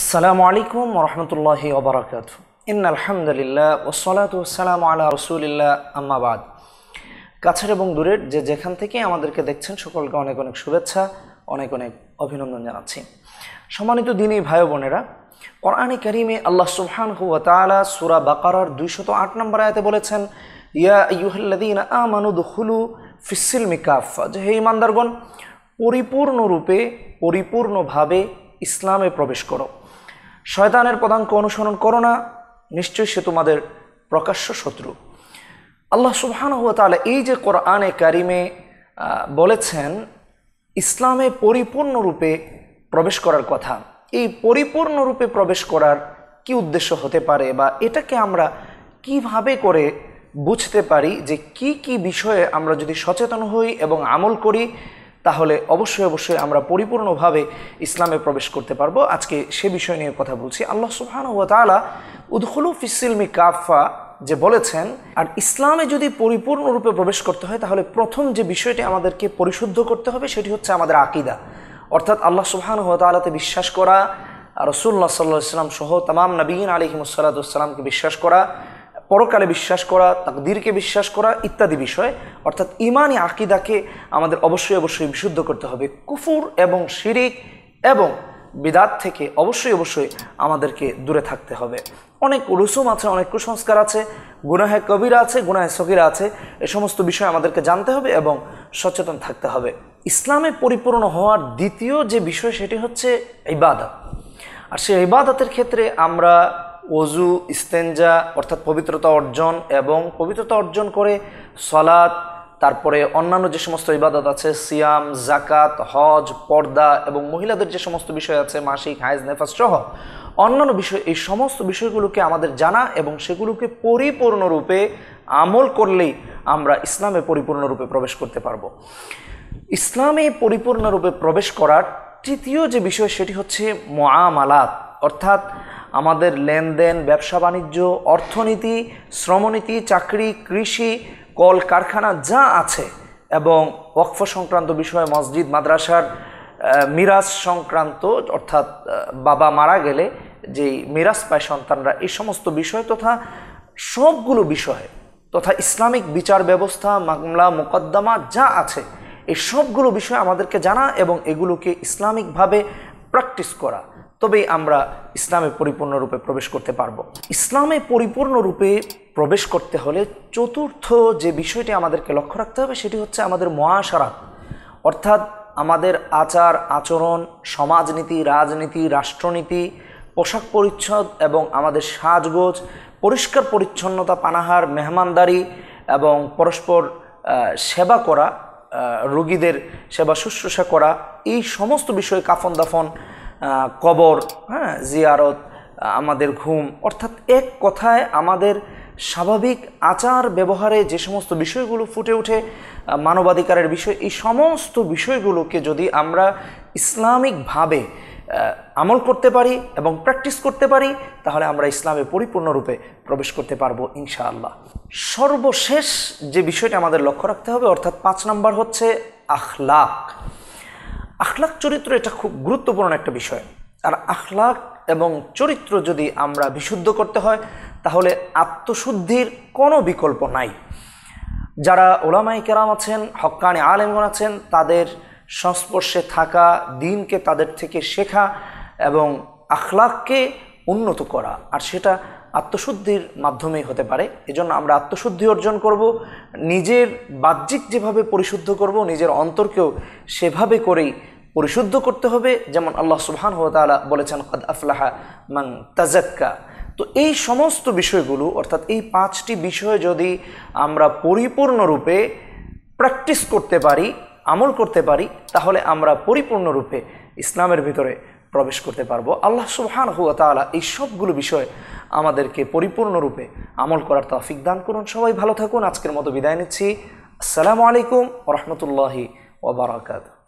আসসালামু আলাইকুম রহমতুল্লাহি ওবরাকাত ইন আলহামদুলিল্লাহ ওসলাত সালাম আল্লাহ রসুলিল্লাহ আম্মাবাদ কাছের এবং দূরের যে যেখান থেকে আমাদেরকে দেখছেন সকলকে অনেক অনেক শুভেচ্ছা অনেক অনেক অভিনন্দন জানাচ্ছি সম্মানিত দিনী ভাই বোনেরা কোরআনে করিমে আল্লাহ সুবহান হুয়া তালা সুরা বাকারার দুইশত আট নম্বর আয়তে বলেছেন ইয়া ইউহল্লাদিন আমানুদ হুলু ফিসিল মিকাফ যে হে ইমানদারগণ পরিপূর্ণরূপে পরিপূর্ণভাবে ইসলামে প্রবেশ করো শয়তানের পদাঙ্ক অনুসরণ করো না নিশ্চয়ই সে তোমাদের প্রকাশ্য শত্রু আল্লাহ সুবহান হুয়া তাহলে এই যে কোরআনে কারিমে বলেছেন ইসলামে পরিপূর্ণরূপে প্রবেশ করার কথা এই পরিপূর্ণরূপে প্রবেশ করার কি উদ্দেশ্য হতে পারে বা এটাকে আমরা কিভাবে করে বুঝতে পারি যে কি কি বিষয়ে আমরা যদি সচেতন হই এবং আমল করি তাহলে অবশ্যই অবশ্যই আমরা পরিপূর্ণভাবে ইসলামে প্রবেশ করতে পারবো আজকে সে বিষয় নিয়ে কথা বলছি আল্লাহ তালা উদ্খুলু ফিসিলমি কাফা যে বলেছেন আর ইসলামে যদি পরিপূর্ণরূপে প্রবেশ করতে হয় তাহলে প্রথম যে বিষয়টি আমাদেরকে পরিশুদ্ধ করতে হবে সেটি হচ্ছে আমাদের আকিদা অর্থাৎ আল্লাহ তালাতে বিশ্বাস করা রসুল্লাহ সাল্লাহ ইসলাম সহ তাম নবীন আলহিমসাল্লাতামকে বিশ্বাস করা পরকালে বিশ্বাস করা তাকদিরকে বিশ্বাস করা ইত্যাদি বিষয় অর্থাৎ ইমানি আকিদাকে আমাদের অবশ্যই অবশ্যই বিশুদ্ধ করতে হবে কুফুর এবং শিরিক এবং বিদাত থেকে অবশ্যই অবশ্যই আমাদেরকে দূরে থাকতে হবে অনেক রুসুম আছে অনেক কুসংস্কার আছে গুনাহে কবিরা আছে গুনাহে সকিরা আছে এ সমস্ত বিষয় আমাদেরকে জানতে হবে এবং সচেতন থাকতে হবে ইসলামে পরিপূর্ণ হওয়ার দ্বিতীয় যে বিষয় সেটি হচ্ছে ইবাদত আর সেই ইবাদতের ক্ষেত্রে আমরা অজু ইস্তেঞ্জা অর্থাৎ পবিত্রতা অর্জন এবং পবিত্রতা অর্জন করে সলাদ তারপরে অন্যান্য যে সমস্ত ইবাদত আছে সিয়াম জাকাত হজ পর্দা এবং মহিলাদের যে সমস্ত বিষয় আছে মাসিক হায়জ নেফাস সহ অন্যান্য বিষয় এই সমস্ত বিষয়গুলোকে আমাদের জানা এবং সেগুলোকে পরিপূর্ণরূপে আমল করলেই আমরা ইসলামে পরিপূর্ণরূপে প্রবেশ করতে পারব ইসলামে পরিপূর্ণরূপে প্রবেশ করার তৃতীয় যে বিষয় সেটি হচ্ছে মোয়ামালাত অর্থাৎ আমাদের লেনদেন ব্যবসা বাণিজ্য অর্থনীতি শ্রমনীতি চাকরি কৃষি কল কারখানা যা আছে এবং ওয়াকফ সংক্রান্ত বিষয়ে মসজিদ মাদ্রাসার মিরাজ সংক্রান্ত অর্থাৎ বাবা মারা গেলে যেই মিরাজ পায় সন্তানরা এই সমস্ত বিষয় তথা সবগুলো বিষয়ে তথা ইসলামিক বিচার ব্যবস্থা মামলা মোকদ্দমা যা আছে এই সবগুলো বিষয় আমাদেরকে জানা এবং এগুলোকে ইসলামিকভাবে প্র্যাকটিস করা তবেই আমরা ইসলামে পরিপূর্ণরূপে প্রবেশ করতে পারব ইসলামে পরিপূর্ণরূপে প্রবেশ করতে হলে চতুর্থ যে বিষয়টি আমাদেরকে লক্ষ্য রাখতে হবে সেটি হচ্ছে আমাদের মহাসারাত অর্থাৎ আমাদের আচার আচরণ সমাজনীতি রাজনীতি রাষ্ট্রনীতি পোশাক পরিচ্ছদ এবং আমাদের সাজগোজ পরিষ্কার পরিচ্ছন্নতা পানাহার মেহমানদারি এবং পরস্পর সেবা করা রুগীদের সেবা শুশ্রূষা করা এই সমস্ত বিষয়ে কাফন দাফন কবর হ্যাঁ জিয়ারত আমাদের ঘুম অর্থাৎ এক কথায় আমাদের স্বাভাবিক আচার ব্যবহারে যে সমস্ত বিষয়গুলো ফুটে ওঠে মানবাধিকারের বিষয় এই সমস্ত বিষয়গুলোকে যদি আমরা ইসলামিকভাবে আমল করতে পারি এবং প্র্যাকটিস করতে পারি তাহলে আমরা ইসলামে পরিপূর্ণরূপে প্রবেশ করতে পারবো ইনশাআল্লাহ সর্বশেষ যে বিষয়টা আমাদের লক্ষ্য রাখতে হবে অর্থাৎ পাঁচ নম্বর হচ্ছে আখলাখ আখলাক চরিত্র এটা খুব গুরুত্বপূর্ণ একটা বিষয় আর আখলাক এবং চরিত্র যদি আমরা বিশুদ্ধ করতে হয় তাহলে আত্মশুদ্ধির কোনো বিকল্প নাই যারা ওলামাই কেরাম আছেন হক্কানি আলেমগন আছেন তাদের সংস্পর্শে থাকা দিনকে তাদের থেকে শেখা এবং আখলাককে উন্নত করা আর সেটা আত্মশুদ্ধির মাধ্যমেই হতে পারে এজন্য আমরা আত্মশুদ্ধি অর্জন করব নিজের বাহ্যিক যেভাবে পরিশুদ্ধ করব নিজের অন্তরকেও সেভাবে করেই পরিশুদ্ধ করতে হবে যেমন আল্লাহ সুবহান তালা বলেছেন কদ আফলাহা মাং তাজাক্কা তো এই সমস্ত বিষয়গুলো অর্থাৎ এই পাঁচটি বিষয় যদি আমরা পরিপূর্ণরূপে প্র্যাকটিস করতে পারি আমল করতে পারি তাহলে আমরা পরিপূর্ণরূপে ইসলামের ভিতরে প্রবেশ করতে পারবো আল্লাহ সুবহান হুয়া তালা এই সবগুলো বিষয় আমাদেরকে পরিপূর্ণরূপে আমল করার তৌফিক দান করুন সবাই ভালো থাকুন আজকের মতো বিদায় নিচ্ছি আসসালামু আলাইকুম রহমতুল্লাহি ওবরাকাতু